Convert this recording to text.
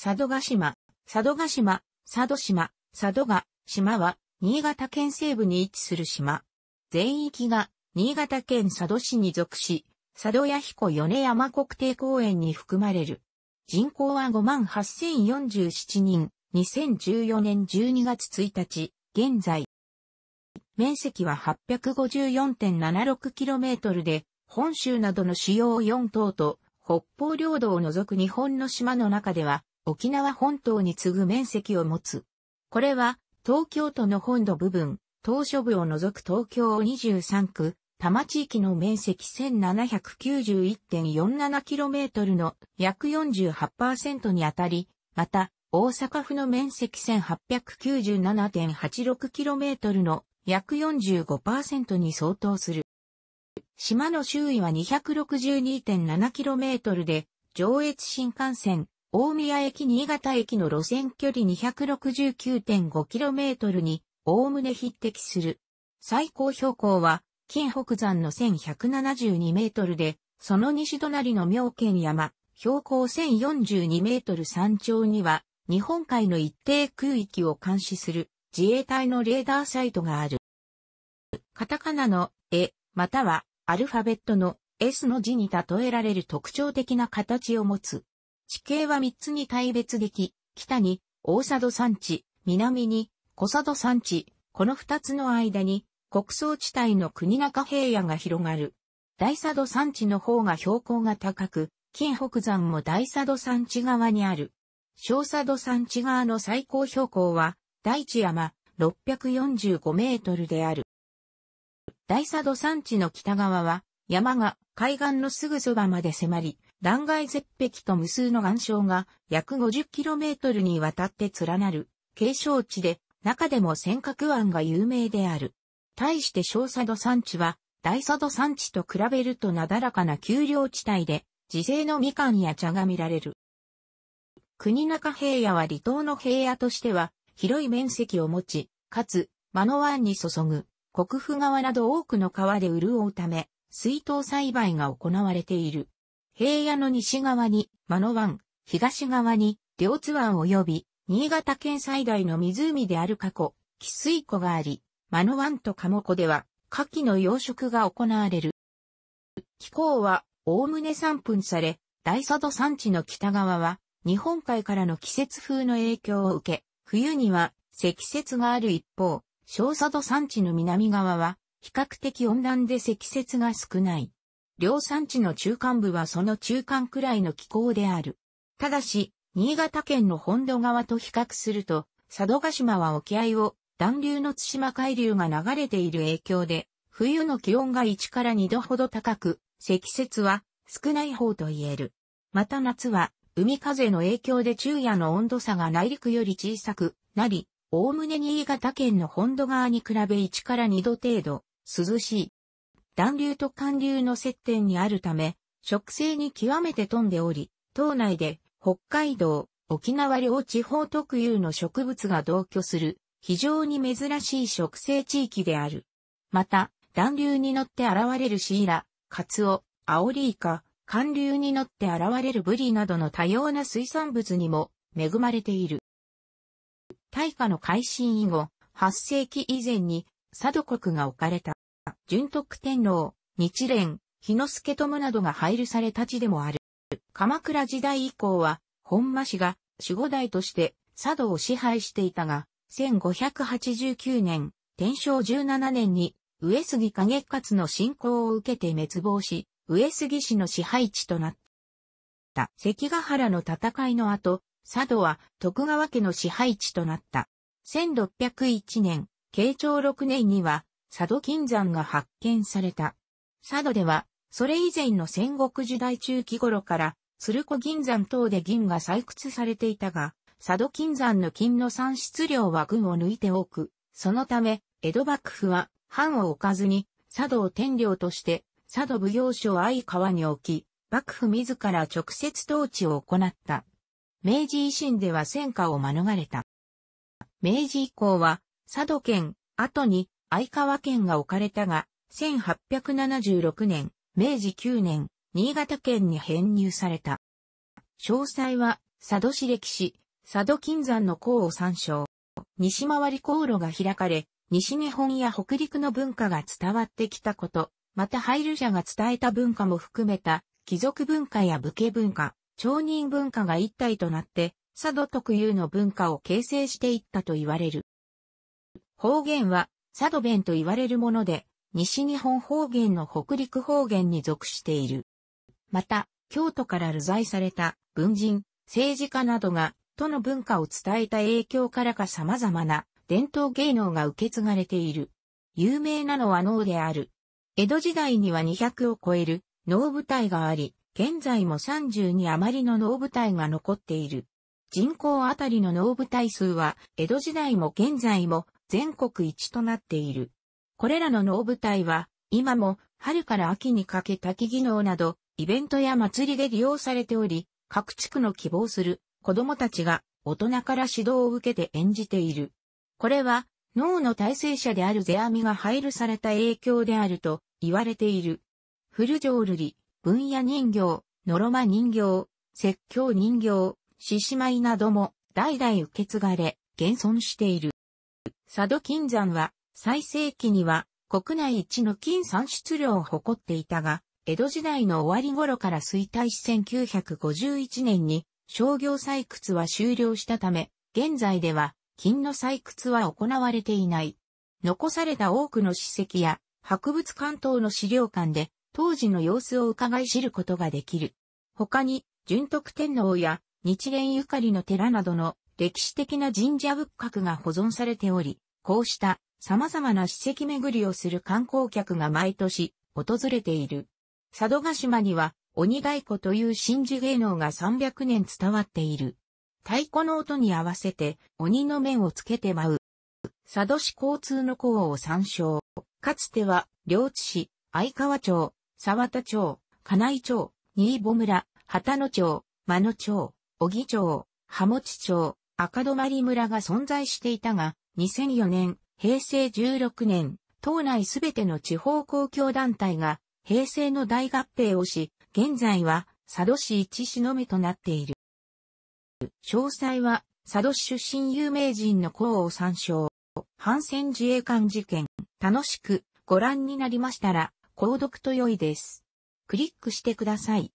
佐渡島、佐渡島、佐渡島、佐渡島は、新潟県西部に位置する島。全域が、新潟県佐渡市に属し、佐渡屋彦米山国定公園に含まれる。人口は58,047人、2014年12月1日、現在。面積は 854.76km で、本州などの主要4島と、北方領土を除く日本の島の中では、沖縄本島に次ぐ面積を持つ。これは、東京都の本土部分、東諸部を除く東京23区、多摩地域の面積 1791.47km の約48%にあたり、また、大阪府の面積 1897.86km の約45%に相当する。島の周囲は 262.7km で、上越新幹線、大宮駅新潟駅の路線距離 269.5km に、おおむね匹敵する。最高標高は、近北山の1172メートルで、その西隣の妙見山、標高1042メートル山頂には、日本海の一定空域を監視する自衛隊のレーダーサイトがある。カタカナのえ、またはアルファベットの S の字に例えられる特徴的な形を持つ地形は3つに大別でき、北に大佐渡山地、南に小佐渡山地、この2つの間に国葬地帯の国中平野が広がる。大佐渡山地の方が標高が高く、近北山も大佐渡山地側にある。小佐渡山地側の最高標高は、大地山645メートルである。大佐渡山地の北側は、山が海岸のすぐそばまで迫り、断崖絶壁と無数の岩礁が約 50km にわたって連なる景勝地で中でも尖閣湾が有名である。対して小佐渡山地は大佐渡山地と比べるとなだらかな丘陵地帯で自生のみかんや茶が見られる。国中平野は離島の平野としては広い面積を持ち、かつ、間の湾に注ぐ国府川など多くの川で潤うため、水筒栽培が行われている。平野の西側に、間野湾、東側に、両津湾及び、新潟県最大の湖である過去、汽水湖があり、間野湾と鴨湖では、牡蠣の養殖が行われる。気候は、おおむね3分され、大佐渡山地の北側は、日本海からの季節風の影響を受け、冬には積雪がある一方、小佐渡山地の南側は、比較的温暖で積雪が少ない。両産地の中間部はその中間くらいの気候である。ただし、新潟県の本土側と比較すると、佐渡島は沖合を暖流の対馬海流が流れている影響で、冬の気温が1から2度ほど高く、積雪は少ない方と言える。また夏は、海風の影響で昼夜の温度差が内陸より小さくなり、おおむね新潟県の本土側に比べ1から2度程度、涼しい。暖流と寒流の接点にあるため、植生に極めて富んでおり、島内で北海道、沖縄両地方特有の植物が同居する非常に珍しい植生地域である。また、暖流に乗って現れるシイラ、カツオ、アオリイカ、寒流に乗って現れるブリなどの多様な水産物にも恵まれている。大化の改新以後、8世紀以前に佐渡国が置かれた。純徳天皇、日蓮、日之助友などが配慮された地でもある。鎌倉時代以降は、本間氏が守護代として佐渡を支配していたが、1589年、天正17年に、上杉景勝の侵攻を受けて滅亡し、上杉氏の支配地となった。関ヶ原の戦いの後、佐渡は徳川家の支配地となった。1601年、慶長6年には、佐渡金山が発見された。佐渡では、それ以前の戦国時代中期頃から、鶴子銀山等で銀が採掘されていたが、佐渡金山の金の産出量は群を抜いて多く、そのため、江戸幕府は、藩を置かずに、佐渡を天領として、佐渡奉行所を相川に置き、幕府自ら直接統治を行った。明治維新では戦火を免れた。明治以降は、佐渡県、後に相川県が置かれたが、1876年、明治9年、新潟県に編入された。詳細は、佐渡市歴史、佐渡金山の項を参照。西回り航路が開かれ、西日本や北陸の文化が伝わってきたこと、また配慮者が伝えた文化も含めた、貴族文化や武家文化、町人文化が一体となって、佐渡特有の文化を形成していったと言われる。方言は、佐渡弁と言われるもので、西日本方言の北陸方言に属している。また、京都から流罪された文人、政治家などが、都の文化を伝えた影響からか様々な伝統芸能が受け継がれている。有名なのは能である。江戸時代には200を超える能舞台があり、現在も30に余りの能舞台が残っている。人口あたりの能舞台数は、江戸時代も現在も全国一となっている。これらの能舞台は、今も春から秋にかけ滝技能など、イベントや祭りで利用されており、各地区の希望する子供たちが大人から指導を受けて演じている。これは脳の体制者である世阿弥が配慮された影響であると言われている。古ールリ、分野人形、ノロマ人形、説教人形、獅子舞なども代々受け継がれ、現存している。佐渡金山は、最盛期には国内一の金産出量を誇っていたが、江戸時代の終わり頃から衰退し1951年に商業採掘は終了したため、現在では金の採掘は行われていない。残された多くの史跡や博物館等の資料館で当時の様子を伺い知ることができる。他に、純徳天皇や日蓮ゆかりの寺などの歴史的な神社仏閣が保存されており、こうした様々な史跡巡りをする観光客が毎年訪れている。佐渡島には鬼太鼓という神事芸能が300年伝わっている。太鼓の音に合わせて鬼の面をつけて舞う。佐渡市交通の項を参照。かつては、両津市、相川町、沢田町、金井町、新保村、旗野町、間野町、小木町、浜持町、赤泊村が存在していたが、2004年、平成16年、島内すべての地方公共団体が平成の大合併をし、現在は佐渡市一市のみとなっている。詳細は佐渡市出身有名人の功を参照。反戦自衛官事件、楽しくご覧になりましたら、購読と良いです。クリックしてください。